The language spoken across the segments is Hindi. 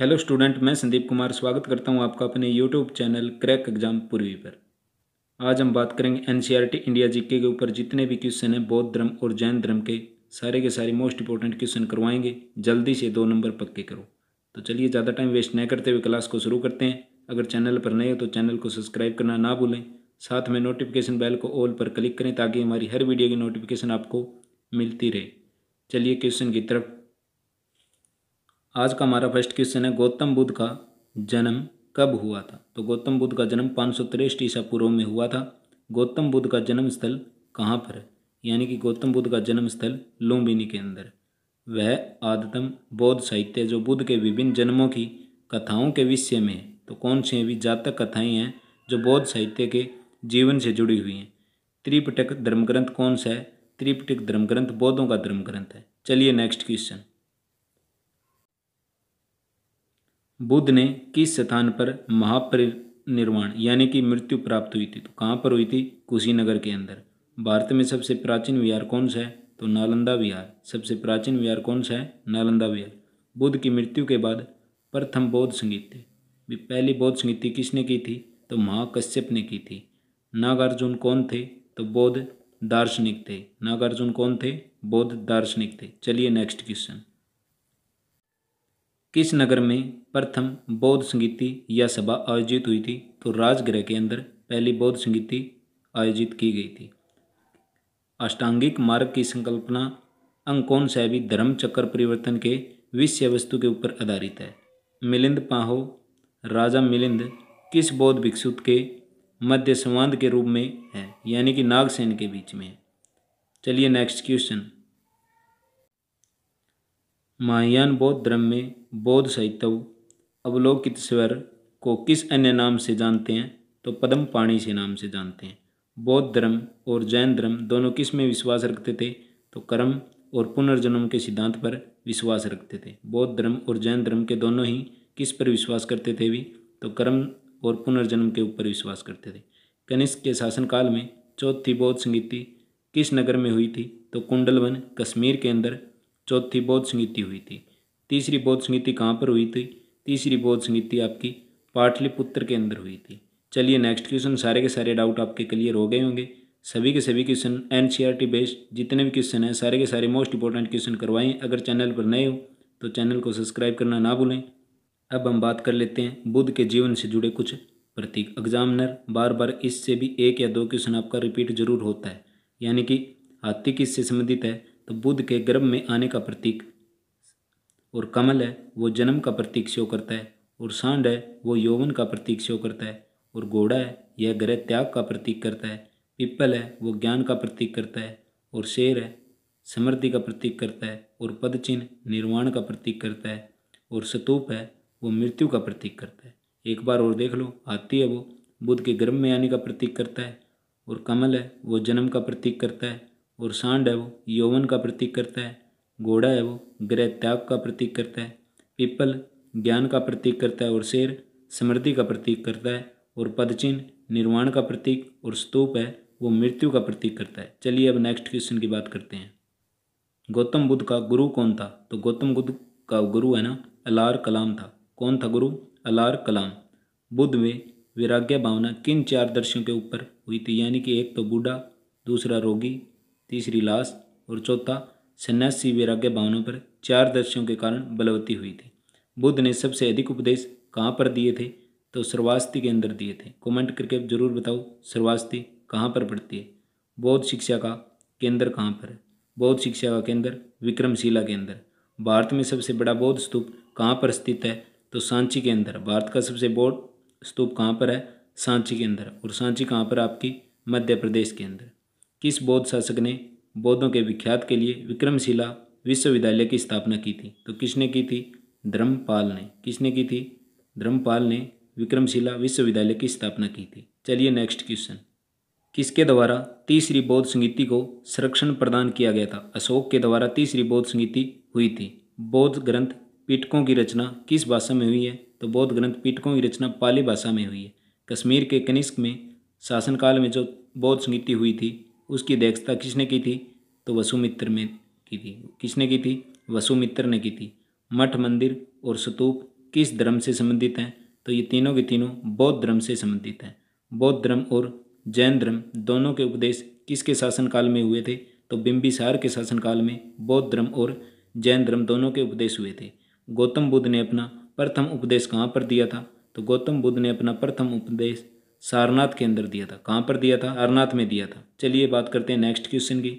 हेलो स्टूडेंट मैं संदीप कुमार स्वागत करता हूं आपका अपने यूट्यूब चैनल क्रैक एग्जाम पूर्वी पर आज हम बात करेंगे एनसीईआरटी इंडिया जीके के ऊपर जितने भी क्वेश्चन हैं बौद्ध धर्म और जैन धर्म के सारे के सारे मोस्ट इंपॉर्टेंट क्वेश्चन करवाएंगे जल्दी से दो नंबर पक्के करो तो चलिए ज़्यादा टाइम वेस्ट न करते हुए क्लास को शुरू करते हैं अगर चैनल पर नए हो तो चैनल को सब्सक्राइब करना ना भूलें साथ में नोटिफिकेशन बैल को ऑल पर क्लिक करें ताकि हमारी हर वीडियो की नोटिफिकेशन आपको मिलती रहे चलिए क्वेश्चन की तरफ आज का हमारा फर्स्ट क्वेश्चन है गौतम बुद्ध का जन्म कब हुआ था तो गौतम बुद्ध का जन्म पाँच सौ तिरसठ ईसा पूर्व में हुआ था गौतम बुद्ध का जन्म स्थल कहाँ पर है यानी कि गौतम बुद्ध का जन्म स्थल लुम्बिनी के अंदर वह आदतम बौद्ध साहित्य जो बुद्ध के विभिन्न जन्मों की कथाओं के विषय में है तो कौन सी भी जातक कथाएँ हैं जो बौद्ध साहित्य के जीवन से जुड़ी हुई हैं त्रिपिटक धर्मग्रंथ कौन सा है त्रिपिटक धर्मग्रंथ बौद्धों का धर्मग्रंथ है चलिए नेक्स्ट क्वेश्चन बुद्ध ने किस स्थान पर महापरिनिर्वाण यानी कि मृत्यु प्राप्त हुई थी तो कहाँ पर हुई थी कुशीनगर के अंदर भारत में सबसे प्राचीन विहार कौन सा है तो नालंदा विहार सबसे प्राचीन विहार कौन सा है नालंदा विहार बुद्ध की मृत्यु के बाद प्रथम बौद्ध संगीत पहली बौद्ध संगीति किसने की थी तो महाकश्यप ने की थी नागार्जुन कौन थे तो बौद्ध दार्शनिक थे नागार्जुन कौन थे बौद्ध दार्शनिक थे चलिए नेक्स्ट क्वेश्चन किस नगर में प्रथम बौद्ध संगीति या सभा आयोजित हुई थी तो राजगृह के अंदर पहली बौद्ध संगीति आयोजित की गई थी अष्टांगिक मार्ग की संकल्पना अंकोन सैवी धर्म चक्र परिवर्तन के विषय वस्तु के ऊपर आधारित है मिलिंद पाहो राजा मिलिंद किस बौद्ध विकसित के मध्य संवाद के रूप में है यानी कि नागसेन के बीच में है चलिए नेक्स्ट क्वेश्चन महायान बौद्ध धर्म में बौद्ध साहित्य स्वर को किस अन्य नाम से जानते हैं तो पद्म पाणी से नाम से जानते हैं बौद्ध धर्म और जैन धर्म दोनों किस में विश्वास रखते थे तो कर्म और पुनर्जन्म के सिद्धांत पर विश्वास रखते थे बौद्ध धर्म और जैन धर्म के दोनों ही किस पर विश्वास करते थे भी तो कर्म और पुनर्जन्म के ऊपर विश्वास करते थे कनिष्क के शासनकाल में चौथी बौद्ध संगीति किस नगर में हुई थी तो कुंडलवन कश्मीर के अंदर चौथी बौद्ध संगीति हुई थी तीसरी बौद्ध संगीति कहाँ पर हुई थी तीसरी बौद्ध संगीति आपकी पाटलिपुत्र के अंदर हुई थी चलिए नेक्स्ट क्वेश्चन सारे के सारे डाउट आपके क्लियर हो गए होंगे सभी के सभी क्वेश्चन एन बेस्ड जितने भी क्वेश्चन हैं सारे के सारे मोस्ट इंपॉर्टेंट क्वेश्चन करवाएं अगर चैनल पर नए हो तो चैनल को सब्सक्राइब करना ना भूलें अब हम बात कर लेते हैं बुद्ध के जीवन से जुड़े कुछ प्रतीक एग्जामिनर बार बार इससे भी एक या दो क्वेश्चन आपका रिपीट जरूर होता है यानी कि हाथी किससे संबंधित है तो बुद्ध के गर्भ में आने का प्रतीक और कमल है वो जन्म का प्रतीक शो करता है और सांड है वो यौवन का प्रतीक शो करता है और घोड़ा है यह ग्रह त्याग का प्रतीक करता है पिप्पल है वो ज्ञान का प्रतीक करता है और शेर है समृद्धि का प्रतीक करता है और पदचिन्ह निर्वाण का प्रतीक करता है और स्तूप है वो मृत्यु का प्रतीक करता है एक बार और देख लो हाथी है वो बुद्ध के गर्भ में आने का प्रतीक करता है और कमल है वो जन्म का प्रतीक करता है और सांड है वो यौवन का प्रतीक करता है घोड़ा है वो ग्रह त्याग का प्रतीक करता है पिपल ज्ञान का प्रतीक करता है और शेर समृद्धि का प्रतीक करता है और पदचिन्ह निर्वाण का प्रतीक और स्तूप है वो मृत्यु का प्रतीक करता है चलिए अब नेक्स्ट क्वेश्चन की बात करते हैं गौतम बुद्ध का गुरु कौन था तो गौतम बुद्ध का गुरु है ना अलार कलाम था कौन था गुरु अलार कलाम बुद्ध में वैराग्य भावना किन चार दर्शियों के ऊपर हुई थी यानी कि एक तो बूढ़ा दूसरा रोगी तीसरी लाश और चौथा सन्यासी वैराग्य भावना पर चार दर्शियों के कारण बलवती हुई थी बुद्ध ने सबसे अधिक उपदेश कहाँ पर दिए थे तो सर्वास्ती के अंदर दिए थे कमेंट करके जरूर बताओ सर्वास्ती कहाँ पर पड़ती है बौद्ध शिक्षा का केंद्र कहाँ पर है बौद्ध शिक्षा का केंद्र विक्रमशिला के अंदर भारत में सबसे बड़ा बौद्ध स्तूप कहाँ पर स्थित है तो सांची के अंदर भारत का सबसे बौद्ध स्तूप कहाँ पर है सांची के अंदर और सांची कहाँ पर आपकी मध्य प्रदेश के अंदर किस बौद्ध शासक ने बौद्धों के विख्यात के लिए विक्रमशिला विश्वविद्यालय की स्थापना की थी तो किसने की थी धर्मपाल ने किसने की थी धर्मपाल ने विक्रमशिला विश्वविद्यालय की स्थापना की थी चलिए नेक्स्ट क्वेश्चन किसके द्वारा तीसरी बौद्ध संगीति को संरक्षण प्रदान किया गया था अशोक के द्वारा तीसरी बौद्ध संगीति हुई थी बौद्ध ग्रंथ पीटकों की रचना किस भाषा में हुई है तो बौद्ध ग्रंथ पीटकों की रचना पाली भाषा में हुई है कश्मीर के कनिष्क में शासनकाल में जो बौद्ध संगीति हुई थी उसकी अध्यक्षता किसने की थी तो वसुमित्र में की थी किसने की थी वसुमित्र ने की थी मठ मंदिर और स्तूप किस धर्म से संबंधित हैं तो ये तीनों के तीनों बौद्ध धर्म से संबंधित हैं बौद्ध धर्म और जैन धर्म दोनों के उपदेश किसके शासनकाल में हुए थे तो बिम्बिसार के शासनकाल में बौद्ध धर्म और जैन धर्म दोनों के उपदेश हुए थे गौतम बुद्ध ने अपना प्रथम उपदेश कहाँ पर दिया था तो गौतम बुद्ध ने अपना प्रथम उपदेश सारनाथ के अंदर दिया था कहाँ पर दिया था अरनाथ में दिया था चलिए बात करते हैं नेक्स्ट क्वेश्चन की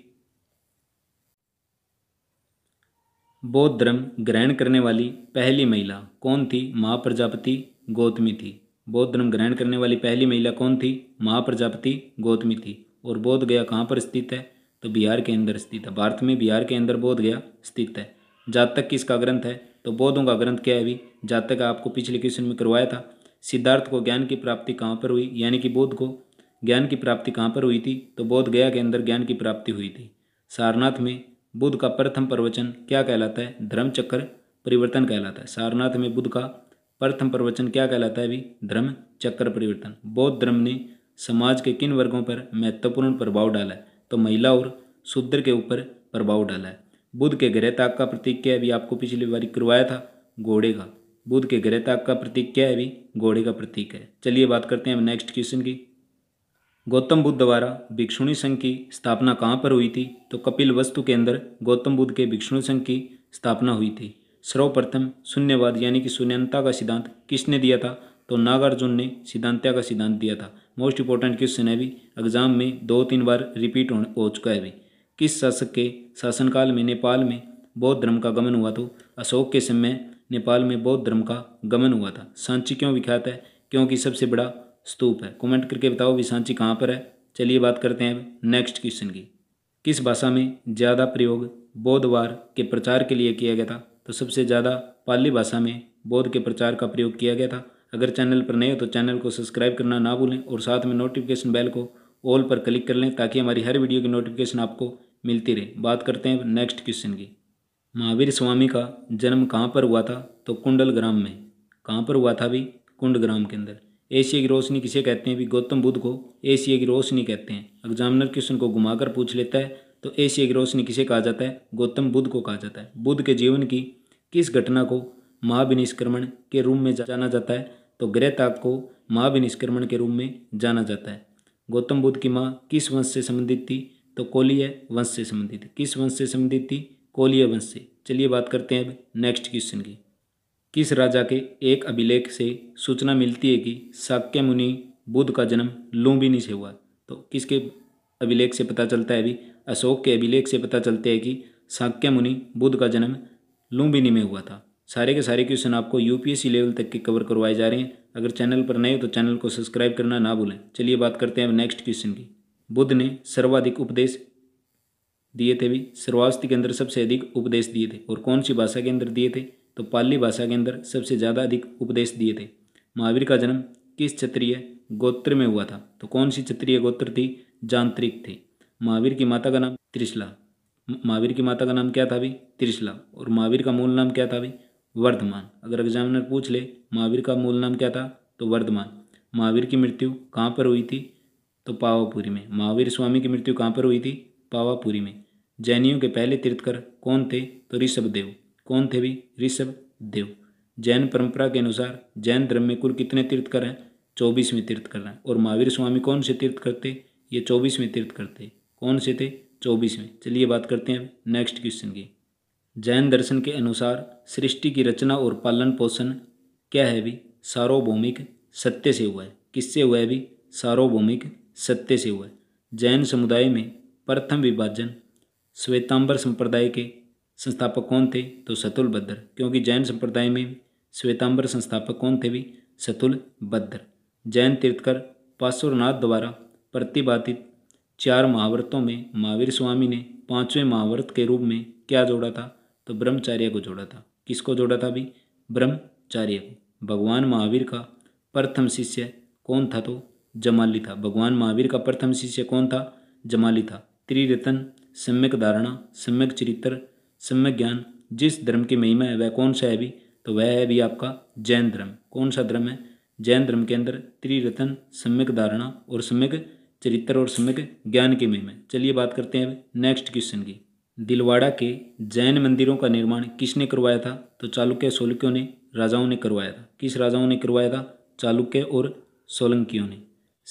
बौद्ध धर्म ग्रहण करने वाली पहली महिला कौन थी महाप्रजापति गौतमी थी बौद्ध धर्म ग्रहण करने वाली पहली महिला कौन थी महाप्रजापति गौतमी थी और बौद्ध गया कहाँ पर स्थित है तो बिहार के अंदर स्थित है भारत में बिहार के अंदर बौद्ध गया स्थित है जातक किसका ग्रंथ है तो बौद्धों का ग्रंथ क्या है अभी जातक आपको पिछले क्वेश्चन में करवाया था सिद्धार्थ को ज्ञान की प्राप्ति कहाँ पर हुई यानी कि बोध को ज्ञान की प्राप्ति कहाँ पर हुई थी तो बोध गया के अंदर ज्ञान की प्राप्ति हुई थी सारनाथ में बुद्ध का प्रथम प्रवचन क्या कहलाता है धर्म चक्र परिवर्तन कहलाता है सारनाथ में बुद्ध का प्रथम प्रवचन क्या कहलाता है अभी धर्म चक्र परिवर्तन बौद्ध धर्म ने समाज के किन वर्गों पर महत्वपूर्ण प्रभाव डाला है तो महिला और शूद्र के ऊपर प्रभाव डाला है बुद्ध के ताक का प्रतीक क्या अभी आपको पिछली बार करवाया था घोड़े का बुध के ग्रेताक का प्रतीक क्या है अभी घोड़े का प्रतीक है चलिए बात करते हैं अब नेक्स्ट क्वेश्चन की गौतम बुद्ध द्वारा भिक्षुणी संघ की स्थापना कहाँ पर हुई थी तो कपिल वस्तु के अंदर गौतम बुद्ध के भिक्षुणी संघ की स्थापना हुई थी सर्वप्रथम शून्यवाद यानी कि शून्यता का सिद्धांत किसने दिया था तो नागार्जुन ने सिद्धांत्या का सिद्धांत दिया था मोस्ट इंपॉर्टेंट क्वेश्चन है भी एग्जाम में दो तीन बार रिपीट हो चुका है भी किस शासक के शासनकाल में नेपाल में बौद्ध धर्म का गमन हुआ तो अशोक के समय नेपाल में बौद्ध धर्म का गमन हुआ था सांची क्यों विख्यात है क्योंकि सबसे बड़ा स्तूप है कमेंट करके बताओ भी सांची कहाँ पर है चलिए बात करते हैं नेक्स्ट क्वेश्चन की किस भाषा में ज़्यादा प्रयोग बौद्धवार के प्रचार के लिए किया गया था तो सबसे ज़्यादा पाली भाषा में बौद्ध के प्रचार का प्रयोग किया गया था अगर चैनल पर नए हो तो चैनल को सब्सक्राइब करना ना भूलें और साथ में नोटिफिकेशन बेल को ऑल पर क्लिक कर लें ताकि हमारी हर वीडियो की नोटिफिकेशन आपको मिलती रहे बात करते हैं नेक्स्ट क्वेश्चन की महावीर स्वामी का जन्म कहाँ पर हुआ था तो कुंडल ग्राम में कहाँ पर हुआ था भी कुंड ग्राम के अंदर एशिया की रोशनी किसे कहते हैं भी गौतम बुद्ध को एशिया की रोशनी कहते हैं एग्जामिनर क्वेश्चन को घुमाकर पूछ लेता है तो एशिया की रोशनी किसे कहा जाता है गौतम बुद्ध को कहा जाता है बुद्ध के जीवन की किस घटना को महाविनिष्क्रमण के रूप में जाना जाता है तो ग्रहताप को महाविनिष्क्रमण के रूप में जाना जाता है गौतम बुद्ध की माँ किस वंश से संबंधित थी तो कोलीय वंश से संबंधित किस वंश से संबंधित थी कोलीय वंश से चलिए बात करते हैं अब नेक्स्ट क्वेश्चन की किस राजा के एक अभिलेख से सूचना मिलती है कि शाक्य मुनि बुद्ध का जन्म लुम्बिनी से हुआ तो किसके अभिलेख से पता चलता है अभी अशोक के अभिलेख से पता चलता है कि शाक्य मुनि बुद्ध का जन्म लुम्बिनी में हुआ था सारे के सारे क्वेश्चन आपको यूपीएससी लेवल तक के कवर करवाए जा रहे हैं अगर चैनल पर नए हो तो चैनल को सब्सक्राइब करना ना भूलें चलिए बात करते हैं अब नेक्स्ट क्वेश्चन की बुद्ध ने सर्वाधिक उपदेश दिए थे भी श्रवास्ती के अंदर सबसे अधिक उपदेश दिए थे और कौन सी भाषा के अंदर दिए थे तो पाली भाषा के अंदर सबसे ज़्यादा अधिक उपदेश दिए थे महावीर का जन्म किस क्षत्रिय गोत्र में हुआ था तो कौन सी क्षत्रिय गोत्र थी जांत्रिक थी महावीर की माता का नाम त्रिशला महावीर की माता का नाम क्या था भाई त्रिशला और महावीर का मूल नाम क्या था भाई वर्धमान अगर एग्जामिनर पूछ ले महावीर का मूल नाम क्या था तो वर्धमान महावीर की मृत्यु कहाँ पर हुई थी तो पावापुरी में महावीर स्वामी की मृत्यु कहाँ पर हुई थी पावापुरी में जैनियों के पहले तीर्थकर कौन थे तो ऋषभ देव कौन थे भी ऋषभ देव जैन परंपरा के अनुसार जैन धर्म में कुल कितने तीर्थकर हैं चौबीसवें तीर्थकर हैं और महावीर स्वामी कौन से तीर्थ करते ये चौबीसवें तीर्थ करते कौन से थे चौबीसवें चलिए बात करते हैं नेक्स्ट क्वेश्चन की जैन दर्शन के अनुसार सृष्टि की रचना और पालन पोषण क्या है भी सार्वभौमिक सत्य से हुआ है किससे हुआ है भी सार्वभौमिक सत्य से हुआ है जैन समुदाय में प्रथम विभाजन श्वेतांबर संप्रदाय के संस्थापक कौन थे तो सतुल बद्र क्योंकि जैन संप्रदाय में श्वेतांबर संस्थापक कौन थे भी सतुल बद्र जैन तीर्थकर पार्श्वनाथ द्वारा प्रतिपादित चार महाव्रतों में महावीर स्वामी ने पांचवें महाव्रत के रूप में क्या जोड़ा था तो ब्रह्मचार्य को जोड़ा था किसको जोड़ा था भी ब्रह्मचार्य को भगवान महावीर का प्रथम शिष्य कौन था तो जमाली था भगवान महावीर का प्रथम शिष्य कौन था जमाली था त्रिरत्न सम्यक धारणा सम्यक चरित्र सम्यक ज्ञान जिस धर्म की महिमा है वह कौन सा है भी तो वह है भी आपका जैन धर्म कौन सा धर्म है जैन धर्म के अंदर त्रिरत्न सम्यक धारणा और सम्यक चरित्र और सम्यक ज्ञान की महिमा चलिए बात करते हैं नेक्स्ट क्वेश्चन की दिलवाड़ा के जैन मंदिरों का निर्माण किसने करवाया था तो चालुक्य सोलंकियों ने राजाओं ने करवाया था किस राजाओं ने करवाया था चालुक्य और सोलंकियों ने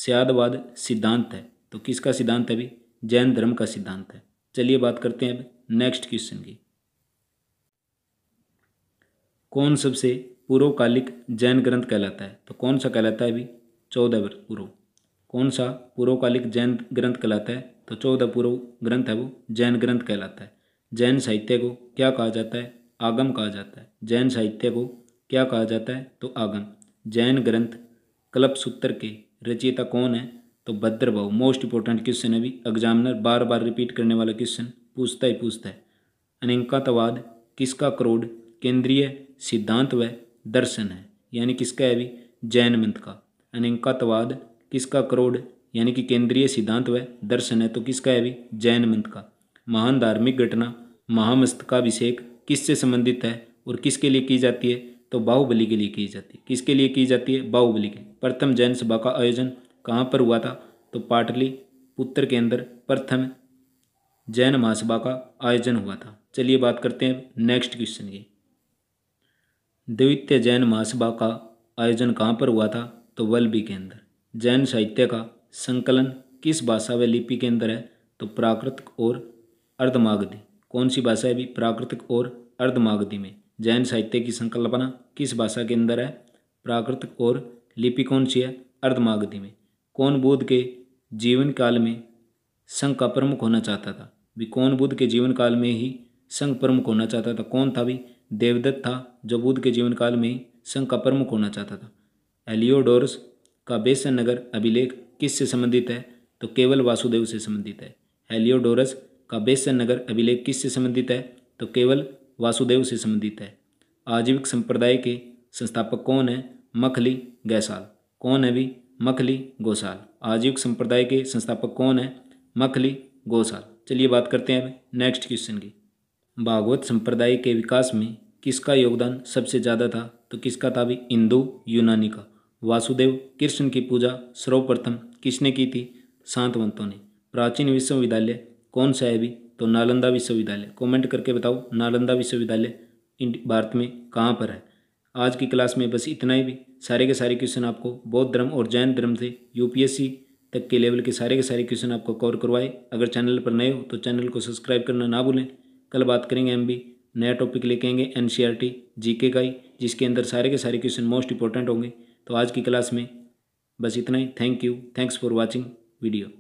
सियादवाद सिद्धांत है तो किसका सिद्धांत है अभी जैन धर्म का सिद्धांत है चलिए बात करते हैं अब नेक्स्ट क्वेश्चन की कौन सबसे पूर्वकालिक जैन ग्रंथ कहलाता है तो कौन सा कहलाता है अभी चौदह पूर्व कौन सा पूर्वकालिक जैन ग्रंथ कहलाता है तो चौदह पूर्व ग्रंथ है वो जैन ग्रंथ कहलाता है जैन साहित्य को क्या कहा जाता है आगम कहा जाता है जैन साहित्य को क्या कहा जाता है तो आगम जैन ग्रंथ कल्प सूत्र के रचयिता कौन है तो भद्र भाव मोस्ट इंपॉर्टेंट क्वेश्चन है अभी एग्जामिनर बार बार रिपीट करने वाला क्वेश्चन पूछता ही पूछता है अनेंकातवाद किसका क्रोड केंद्रीय सिद्धांत व दर्शन है यानी किसका है अभी जैन मंत का अनेकांतवाद किसका क्रोड यानी कि केंद्रीय सिद्धांत व दर्शन है तो किसका है अभी जैन मंत का महान धार्मिक घटना महामस्तकाभिषेक किससे संबंधित है और किसके लिए की जाती है तो बाहुबली के लिए की जाती है किसके लिए की जाती है बाहुबली के प्रथम जैन सभा का आयोजन कहाँ पर हुआ था तो पाटली पुत्र के अंदर प्रथम जैन महासभा का आयोजन हुआ था चलिए बात करते हैं नेक्स्ट क्वेश्चन की द्वितीय जैन महासभा का आयोजन कहाँ पर हुआ था तो वल्बी के अंदर जैन साहित्य का संकलन किस भाषा व लिपि के अंदर है तो प्राकृतिक और अर्धमागधी कौन सी भाषा है भी प्राकृतिक और अर्धमागधी में जैन साहित्य की संकल्पना किस भाषा के अंदर है प्राकृतिक और लिपि कौन सी है अर्धमागधी में कौन बुद्ध के जीवन काल में संघ का प्रमुख होना चाहता था भी कौन बुद्ध के जीवन काल में ही संघ प्रमुख होना चाहता था कौन था भी देवदत्त था जो बुद्ध के जीवन काल में ही संघ का प्रमुख होना चाहता था एलियोडोरस का बेसन नगर अभिलेख किस से संबंधित है तो केवल वासुदेव से संबंधित है एलियोडोरस का बेसन नगर अभिलेख किस से संबंधित है तो केवल वासुदेव से संबंधित है आजीविक संप्रदाय के संस्थापक कौन है मखली गैसाल कौन है भी मखली गोसाल आजीविक संप्रदाय के संस्थापक कौन है मखली गोसाल चलिए बात करते हैं नेक्स्ट क्वेश्चन की भागवत संप्रदाय के विकास में किसका योगदान सबसे ज़्यादा था तो किसका था भी हिंदू यूनानी का वासुदेव कृष्ण की पूजा सर्वप्रथम किसने की थी सांतवंतों ने प्राचीन विश्वविद्यालय कौन सा है भी तो नालंदा विश्वविद्यालय कमेंट करके बताओ नालंदा विश्वविद्यालय भारत में कहाँ पर है आज की क्लास में बस इतना ही भी सारे के सारे क्वेश्चन आपको बौद्ध धर्म और जैन धर्म से यूपीएससी तक के लेवल के सारे के सारे क्वेश्चन आपको कवर करवाए अगर चैनल पर नए हो तो चैनल को सब्सक्राइब करना ना भूलें कल बात करेंगे एम नया टॉपिक लेके आएंगे एन सी e का ही जिसके अंदर सारे के सारे क्वेश्चन मोस्ट इंपॉर्टेंट होंगे तो आज की क्लास में बस इतना ही thank you thanks for watching video